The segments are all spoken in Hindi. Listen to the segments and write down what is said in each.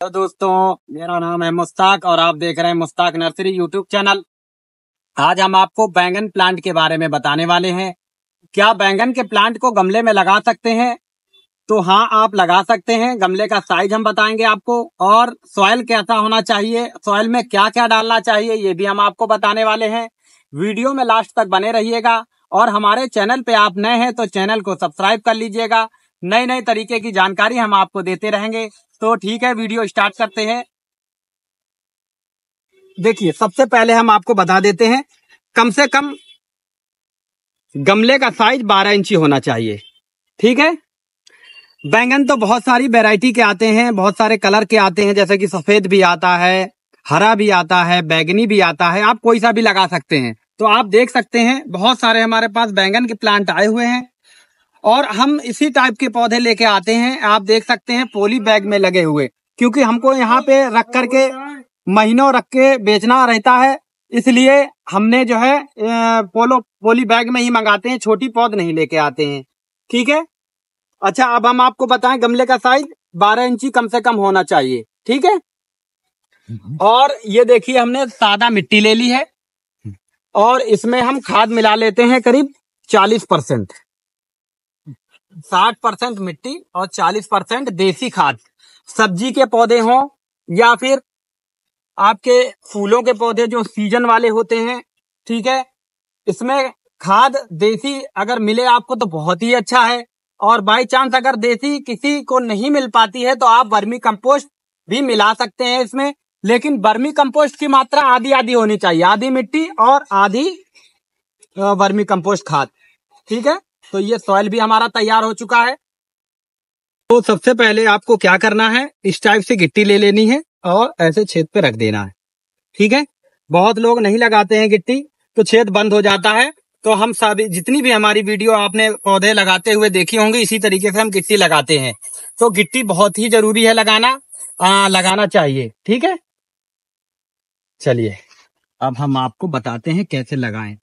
तो दोस्तों मेरा नाम है मुस्ताक और आप देख रहे हैं मुस्ताक नर्सरी यूट्यूब चैनल आज हम आपको बैंगन प्लांट के बारे में बताने वाले हैं क्या बैंगन के प्लांट को गमले में लगा सकते हैं तो हाँ आप लगा सकते हैं गमले का साइज हम बताएंगे आपको और सॉयल कैसा होना चाहिए सॉयल में क्या क्या डालना चाहिए ये भी हम आपको बताने वाले हैं वीडियो में लास्ट तक बने रहिएगा और हमारे चैनल पे आप नए हैं तो चैनल को सब्सक्राइब कर लीजिएगा नए नए तरीके की जानकारी हम आपको देते रहेंगे तो ठीक है वीडियो स्टार्ट करते हैं देखिए सबसे पहले हम आपको बता देते हैं कम से कम गमले का साइज 12 इंची होना चाहिए ठीक है बैंगन तो बहुत सारी वेराइटी के आते हैं बहुत सारे कलर के आते हैं जैसे कि सफेद भी आता है हरा भी आता है बैगनी भी आता है आप कोई सा भी लगा सकते हैं तो आप देख सकते हैं बहुत सारे हमारे पास बैंगन के प्लांट आए हुए हैं और हम इसी टाइप के पौधे लेके आते हैं आप देख सकते हैं पोली बैग में लगे हुए क्योंकि हमको यहाँ पे रख करके महीनों रख के बेचना रहता है इसलिए हमने जो है पोलो पोली बैग में ही मंगाते हैं छोटी पौध नहीं लेके आते हैं ठीक है अच्छा अब हम आपको बताएं गमले का साइज बारह इंची कम से कम होना चाहिए ठीक है और ये देखिए हमने सादा मिट्टी ले ली है और इसमें हम खाद मिला लेते हैं करीब चालीस परसेंट साठ परसेंट मिट्टी और चालीस परसेंट देसी खाद सब्जी के पौधे हों या फिर आपके फूलों के पौधे जो सीजन वाले होते हैं ठीक है इसमें खाद देसी अगर मिले आपको तो बहुत ही अच्छा है और बाय चांस अगर देसी किसी को नहीं मिल पाती है तो आप वर्मी कंपोस्ट भी मिला सकते हैं इसमें लेकिन वर्मी कंपोस्ट की मात्रा आधी आधी होनी चाहिए आधी मिट्टी और आधी वर्मी कंपोस्ट खाद ठीक है तो ये सॉइल भी हमारा तैयार हो चुका है तो सबसे पहले आपको क्या करना है इस टाइप से गिट्टी ले लेनी है और ऐसे छेद पे रख देना है ठीक है बहुत लोग नहीं लगाते हैं गिट्टी तो छेद बंद हो जाता है तो हम सभी जितनी भी हमारी वीडियो आपने पौधे लगाते हुए देखी होंगी इसी तरीके से हम गिट्टी लगाते हैं तो गिट्टी बहुत ही जरूरी है लगाना आ, लगाना चाहिए ठीक है चलिए अब हम आपको बताते हैं कैसे लगाएं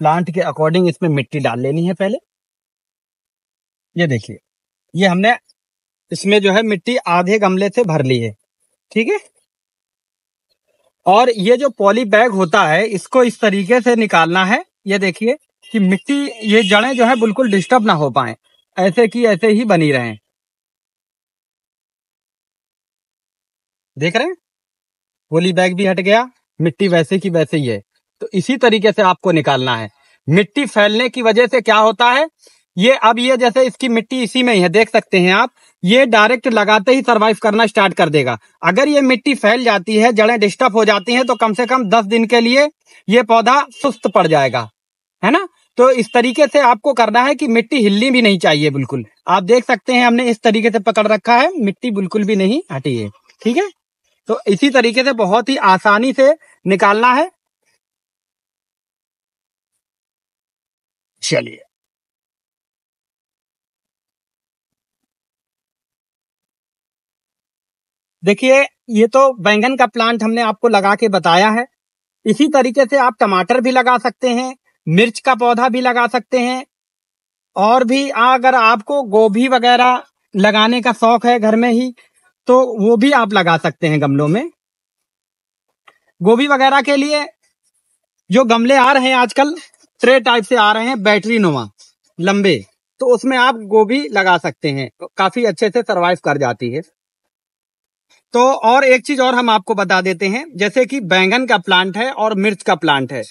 प्लांट के अकॉर्डिंग इसमें मिट्टी डाल लेनी है पहले ये देखिए ये हमने इसमें जो है मिट्टी आधे गमले से भर ली है ठीक है और ये जो पॉली बैग होता है इसको इस तरीके से निकालना है ये देखिए कि मिट्टी ये जड़ें जो है बिल्कुल डिस्टर्ब ना हो पाए ऐसे की ऐसे ही बनी रहे देख रहे हैं पॉली बैग भी हट गया मिट्टी वैसे की वैसे ही है इसी तरीके से आपको निकालना है मिट्टी फैलने की वजह से क्या होता है ये अब ये जैसे इसकी मिट्टी इसी में ही है देख सकते हैं आप ये डायरेक्ट लगाते ही सरवाइव करना स्टार्ट कर देगा अगर ये मिट्टी फैल जाती है जड़ें डिस्टर्ब हो जाती हैं तो कम से कम दस दिन के लिए ये पौधा सुस्त पड़ जाएगा है ना तो इस तरीके से आपको करना है कि मिट्टी हिलनी भी नहीं चाहिए बिल्कुल आप देख सकते हैं हमने इस तरीके से पकड़ रखा है मिट्टी बिल्कुल भी नहीं हटी है ठीक है तो इसी तरीके से बहुत ही आसानी से निकालना है चलिए देखिए ये तो बैंगन का प्लांट हमने आपको लगा के बताया है इसी तरीके से आप टमाटर भी लगा सकते हैं मिर्च का पौधा भी लगा सकते हैं और भी अगर आपको गोभी वगैरह लगाने का शौक है घर में ही तो वो भी आप लगा सकते हैं गमलों में गोभी वगैरह के लिए जो गमले आ रहे हैं आजकल ट्रे टाइप से आ रहे हैं बैटरी नुमा लंबे तो उसमें आप गोभी लगा सकते हैं काफी अच्छे से सरवाइव कर जाती है तो और एक चीज और हम आपको बता देते हैं जैसे कि बैंगन का प्लांट है और मिर्च का प्लांट है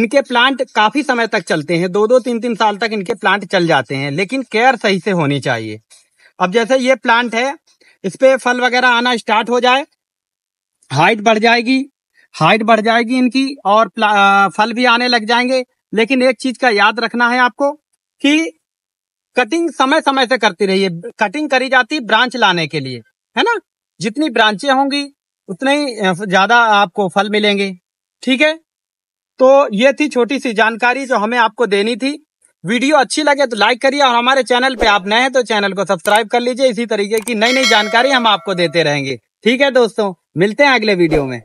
इनके प्लांट काफी समय तक चलते हैं दो दो तीन तीन साल तक इनके प्लांट चल जाते हैं लेकिन केयर सही से होनी चाहिए अब जैसे ये प्लांट है इस पे फल वगैरह आना स्टार्ट हो जाए हाइट बढ़ जाएगी हाइट बढ़ जाएगी इनकी और फल भी आने लग जाएंगे लेकिन एक चीज का याद रखना है आपको कि कटिंग समय समय से करती रहिए कटिंग करी जाती ब्रांच लाने के लिए है ना जितनी ब्रांचे होंगी उतने ही ज्यादा आपको फल मिलेंगे ठीक है तो ये थी छोटी सी जानकारी जो हमें आपको देनी थी वीडियो अच्छी लगे तो लाइक करिए और हमारे चैनल पे आप नए हैं तो चैनल को सब्सक्राइब कर लीजिए इसी तरीके की नई नई जानकारी हम आपको देते रहेंगे ठीक है दोस्तों मिलते हैं अगले वीडियो में